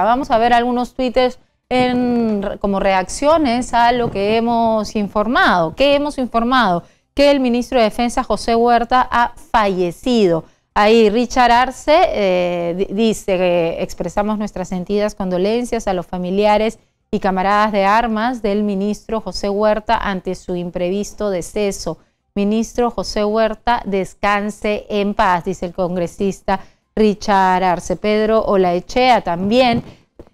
Vamos a ver algunos tweets como reacciones a lo que hemos informado. ¿Qué hemos informado? Que el ministro de Defensa, José Huerta, ha fallecido. Ahí Richard Arce eh, dice que expresamos nuestras sentidas condolencias a los familiares y camaradas de armas del ministro José Huerta ante su imprevisto deceso. Ministro José Huerta, descanse en paz, dice el congresista Richard Arce, Pedro Echea también.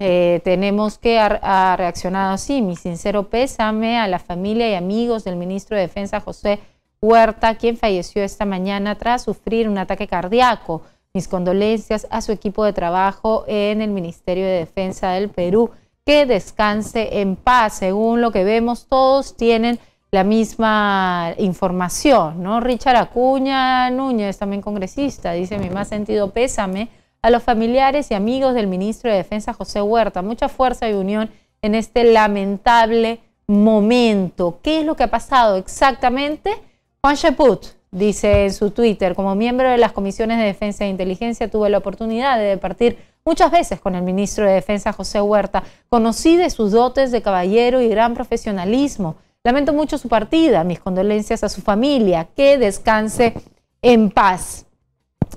Eh, tenemos que reaccionar así. Mi sincero pésame a la familia y amigos del ministro de Defensa José Huerta, quien falleció esta mañana tras sufrir un ataque cardíaco. Mis condolencias a su equipo de trabajo en el Ministerio de Defensa del Perú. Que descanse en paz. Según lo que vemos, todos tienen la misma información, ¿no? Richard Acuña Núñez, también congresista, dice mi más sentido pésame a los familiares y amigos del ministro de Defensa José Huerta. Mucha fuerza y unión en este lamentable momento. ¿Qué es lo que ha pasado exactamente? Juan Chaput dice en su Twitter, como miembro de las comisiones de defensa e inteligencia tuve la oportunidad de partir muchas veces con el ministro de Defensa José Huerta. Conocí de sus dotes de caballero y gran profesionalismo Lamento mucho su partida, mis condolencias a su familia, que descanse en paz.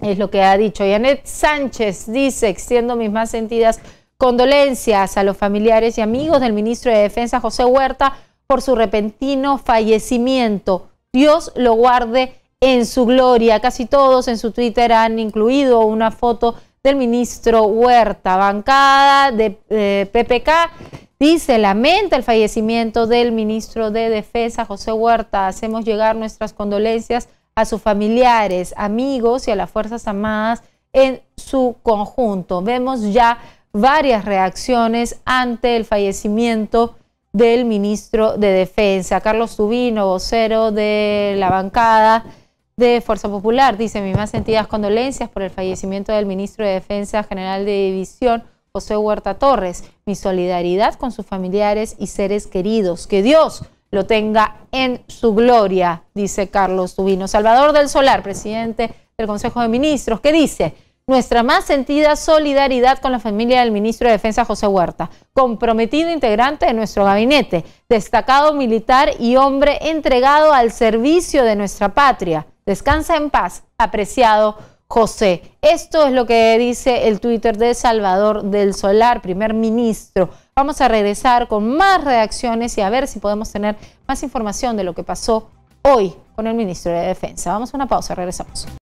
Es lo que ha dicho. Yanet Sánchez dice, extiendo mis más sentidas condolencias a los familiares y amigos del ministro de Defensa José Huerta por su repentino fallecimiento. Dios lo guarde en su gloria. Casi todos en su Twitter han incluido una foto del ministro Huerta, bancada de eh, PPK Dice, lamenta el fallecimiento del ministro de Defensa, José Huerta. Hacemos llegar nuestras condolencias a sus familiares, amigos y a las Fuerzas Armadas en su conjunto. Vemos ya varias reacciones ante el fallecimiento del ministro de Defensa. Carlos Subino vocero de la bancada de Fuerza Popular, dice mis más sentidas condolencias por el fallecimiento del ministro de Defensa General de División, José Huerta Torres. Mi solidaridad con sus familiares y seres queridos. Que Dios lo tenga en su gloria, dice Carlos Tubino. Salvador del Solar, presidente del Consejo de Ministros, que dice, nuestra más sentida solidaridad con la familia del ministro de Defensa José Huerta, comprometido integrante de nuestro gabinete, destacado militar y hombre entregado al servicio de nuestra patria. Descansa en paz, apreciado José. Esto es lo que dice el Twitter de Salvador del Solar, primer ministro. Vamos a regresar con más reacciones y a ver si podemos tener más información de lo que pasó hoy con el ministro de Defensa. Vamos a una pausa, regresamos.